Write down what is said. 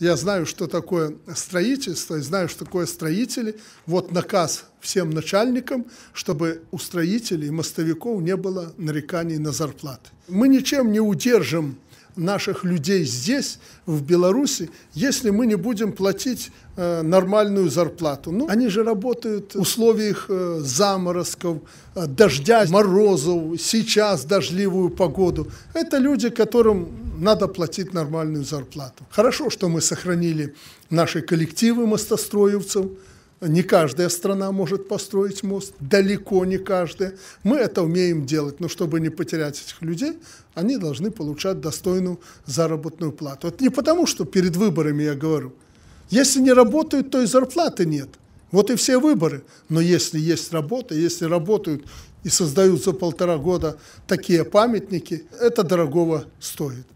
Я знаю, что такое строительство, и знаю, что такое строители. Вот наказ всем начальникам, чтобы у строителей и мостовиков не было нареканий на зарплаты. Мы ничем не удержим наших людей здесь, в Беларуси, если мы не будем платить э, нормальную зарплату. Ну, они же работают в условиях э, заморозков, э, дождя, морозов, сейчас дождливую погоду. Это люди, которым надо платить нормальную зарплату. Хорошо, что мы сохранили наши коллективы мостостроевцев, не каждая страна может построить мост, далеко не каждая. Мы это умеем делать, но чтобы не потерять этих людей, они должны получать достойную заработную плату. Это не потому, что перед выборами я говорю. Если не работают, то и зарплаты нет. Вот и все выборы. Но если есть работа, если работают и создают за полтора года такие памятники, это дорогого стоит.